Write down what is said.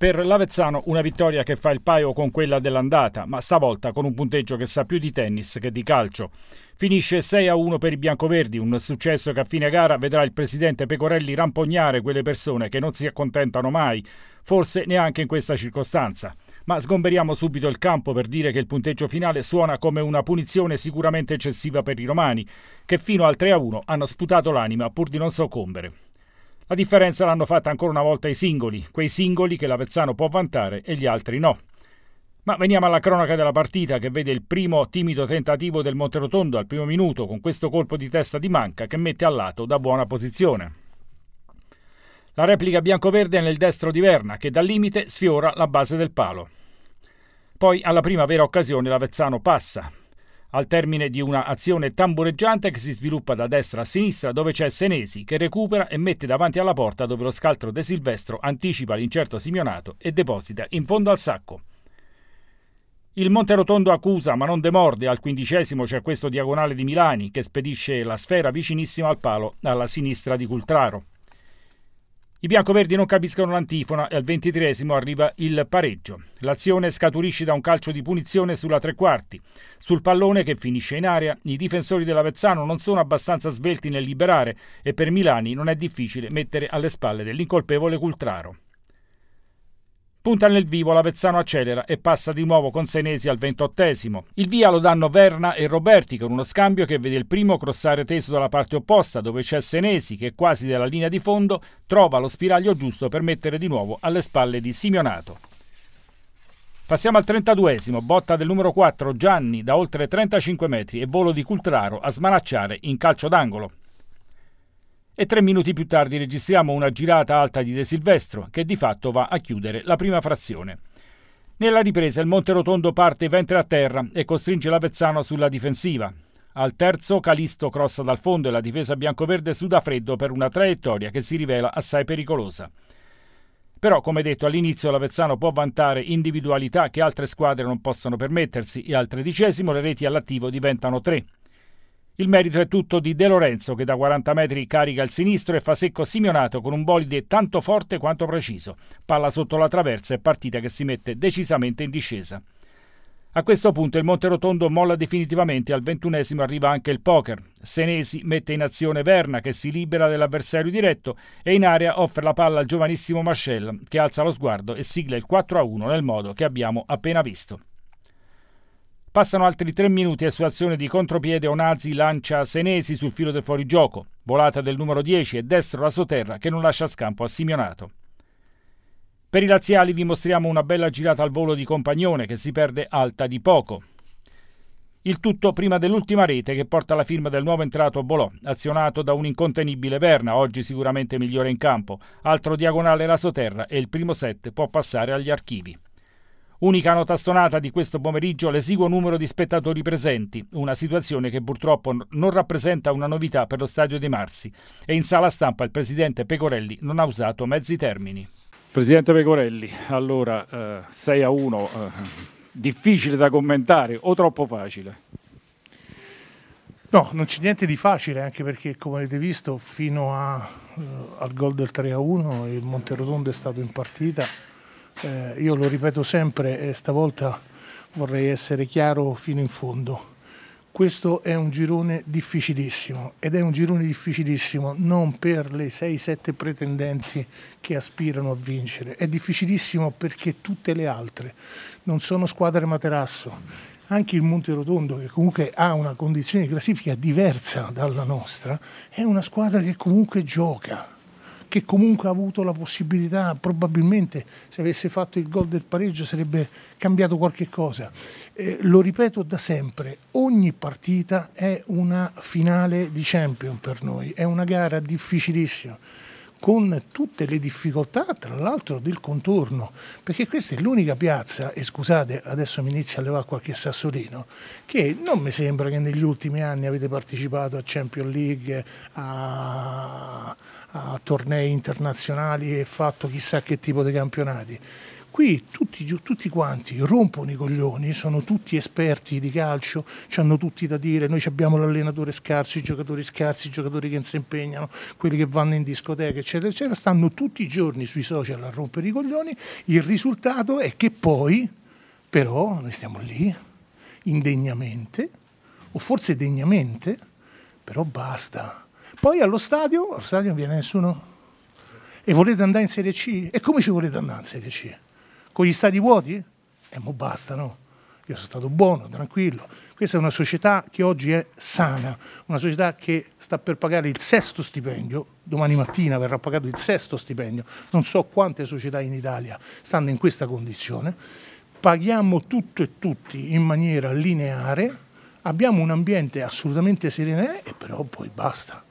Per l'Avezzano una vittoria che fa il paio con quella dell'andata, ma stavolta con un punteggio che sa più di tennis che di calcio. Finisce 6-1 per i biancoverdi, un successo che a fine gara vedrà il presidente Pecorelli rampognare quelle persone che non si accontentano mai, forse neanche in questa circostanza. Ma sgomberiamo subito il campo per dire che il punteggio finale suona come una punizione sicuramente eccessiva per i romani, che fino al 3-1 hanno sputato l'anima pur di non soccombere. La differenza l'hanno fatta ancora una volta i singoli, quei singoli che l'Avezzano può vantare e gli altri no. Ma veniamo alla cronaca della partita che vede il primo timido tentativo del Monterotondo al primo minuto con questo colpo di testa di manca che mette a lato da buona posizione. La replica biancoverde è nel destro di Verna che dal limite sfiora la base del palo. Poi alla prima vera occasione l'Avezzano passa al termine di un'azione tambureggiante che si sviluppa da destra a sinistra dove c'è Senesi che recupera e mette davanti alla porta dove lo scaltro De Silvestro anticipa l'incerto Simionato e deposita in fondo al sacco. Il Monterotondo accusa ma non demorde, al quindicesimo c'è questo diagonale di Milani che spedisce la sfera vicinissima al palo alla sinistra di Cultraro. I biancoverdi non capiscono l'antifona e al ventitresimo arriva il pareggio. L'azione scaturisce da un calcio di punizione sulla tre quarti. Sul pallone che finisce in aria, i difensori dell'Avezzano non sono abbastanza svelti nel liberare e per Milani non è difficile mettere alle spalle dell'incolpevole Cultraro. Punta nel vivo, l'Avezzano accelera e passa di nuovo con Senesi al ventottesimo. Il via lo danno Verna e Roberti con uno scambio che vede il primo crossare teso dalla parte opposta dove c'è Senesi che quasi dalla linea di fondo trova lo spiraglio giusto per mettere di nuovo alle spalle di Simeonato. Passiamo al 32esimo, botta del numero 4 Gianni da oltre 35 metri e volo di Cultraro a smanacciare in calcio d'angolo e tre minuti più tardi registriamo una girata alta di De Silvestro che di fatto va a chiudere la prima frazione. Nella ripresa il Monterotondo parte ventre a terra e costringe l'Avezzano sulla difensiva. Al terzo Calisto crossa dal fondo e la difesa biancoverde suda freddo per una traiettoria che si rivela assai pericolosa. Però, come detto all'inizio, l'Avezzano può vantare individualità che altre squadre non possono permettersi e al tredicesimo le reti all'attivo diventano tre, il merito è tutto di De Lorenzo che da 40 metri carica il sinistro e fa secco Simionato con un bolide tanto forte quanto preciso. Palla sotto la traversa e partita che si mette decisamente in discesa. A questo punto il Monterotondo molla definitivamente, al ventunesimo arriva anche il poker. Senesi mette in azione Verna che si libera dell'avversario diretto e in area offre la palla al giovanissimo Mascella che alza lo sguardo e sigla il 4-1 nel modo che abbiamo appena visto. Passano altri 3 minuti e su azione di contropiede Onazzi lancia Senesi sul filo del fuorigioco, volata del numero 10 e destro la soterra che non lascia scampo a Simionato. Per i laziali vi mostriamo una bella girata al volo di Compagnone che si perde alta di poco. Il tutto prima dell'ultima rete che porta la firma del nuovo entrato Bolò, azionato da un incontenibile Verna, oggi sicuramente migliore in campo. Altro diagonale rasoterra e il primo set può passare agli archivi. Unica nota stonata di questo pomeriggio l'esiguo numero di spettatori presenti, una situazione che purtroppo non rappresenta una novità per lo stadio dei Marsi e in sala stampa il presidente Pecorelli non ha usato mezzi termini. Presidente Pecorelli, allora eh, 6 a 1, eh, difficile da commentare o troppo facile? No, non c'è niente di facile, anche perché come avete visto fino a, eh, al gol del 3-1 il Monterotondo è stato in partita eh, io lo ripeto sempre e stavolta vorrei essere chiaro fino in fondo. Questo è un girone difficilissimo ed è un girone difficilissimo non per le 6-7 pretendenti che aspirano a vincere, è difficilissimo perché tutte le altre non sono squadre materasso. Anche il Monte Rotondo, che comunque ha una condizione di classifica diversa dalla nostra, è una squadra che comunque gioca che comunque ha avuto la possibilità, probabilmente se avesse fatto il gol del pareggio sarebbe cambiato qualche cosa. Eh, lo ripeto da sempre, ogni partita è una finale di champion per noi, è una gara difficilissima con tutte le difficoltà, tra l'altro del contorno, perché questa è l'unica piazza, e scusate, adesso mi inizio a levare qualche sassolino, che non mi sembra che negli ultimi anni avete partecipato a Champions League, a, a tornei internazionali e fatto chissà che tipo di campionati. Qui tutti, tutti quanti rompono i coglioni, sono tutti esperti di calcio, hanno tutti da dire, noi abbiamo l'allenatore scarso, i giocatori scarsi, i giocatori che non si impegnano, quelli che vanno in discoteca, eccetera, eccetera, stanno tutti i giorni sui social a rompere i coglioni, il risultato è che poi, però, noi stiamo lì, indegnamente, o forse degnamente, però basta poi allo stadio, allo stadio non viene nessuno. E volete andare in Serie C? E come ci volete andare in Serie C? Con gli stadi vuoti? E eh, mo basta, no? Io sono stato buono, tranquillo. Questa è una società che oggi è sana, una società che sta per pagare il sesto stipendio, domani mattina verrà pagato il sesto stipendio, non so quante società in Italia stanno in questa condizione. Paghiamo tutto e tutti in maniera lineare, abbiamo un ambiente assolutamente sereno e eh, però poi basta.